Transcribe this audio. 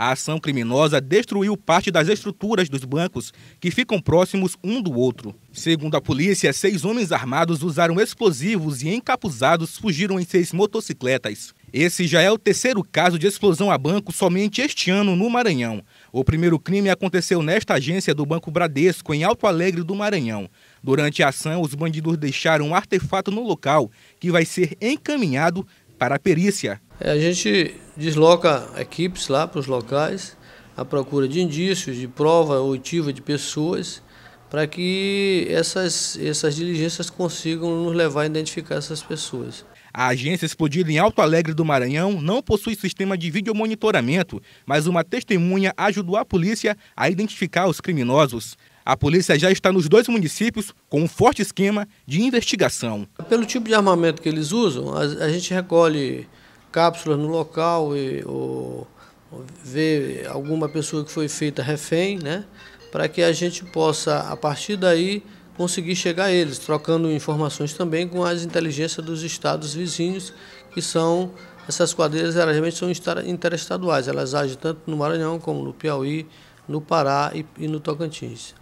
A ação criminosa destruiu parte das estruturas dos bancos, que ficam próximos um do outro. Segundo a polícia, seis homens armados usaram explosivos e encapuzados fugiram em seis motocicletas. Esse já é o terceiro caso de explosão a banco somente este ano no Maranhão. O primeiro crime aconteceu nesta agência do Banco Bradesco, em Alto Alegre do Maranhão. Durante a ação, os bandidos deixaram um artefato no local que vai ser encaminhado para a perícia. É, a gente desloca equipes lá para os locais à procura de indícios, de prova oitiva de pessoas, para que essas, essas diligências consigam nos levar a identificar essas pessoas. A agência explodida em Alto Alegre do Maranhão não possui sistema de videomonitoramento, mas uma testemunha ajudou a polícia a identificar os criminosos. A polícia já está nos dois municípios com um forte esquema de investigação. Pelo tipo de armamento que eles usam, a, gente recolhe cápsulas no local e ou, vê alguma pessoa que foi feita refém, né? Para que a gente possa, a partir daí, conseguir chegar a eles, trocando informações também com as inteligências dos estados vizinhos, que são essas quadrilhas, geralmente são interestaduais, elas agem tanto no Maranhão como no Piauí, no Pará e, e no Tocantins.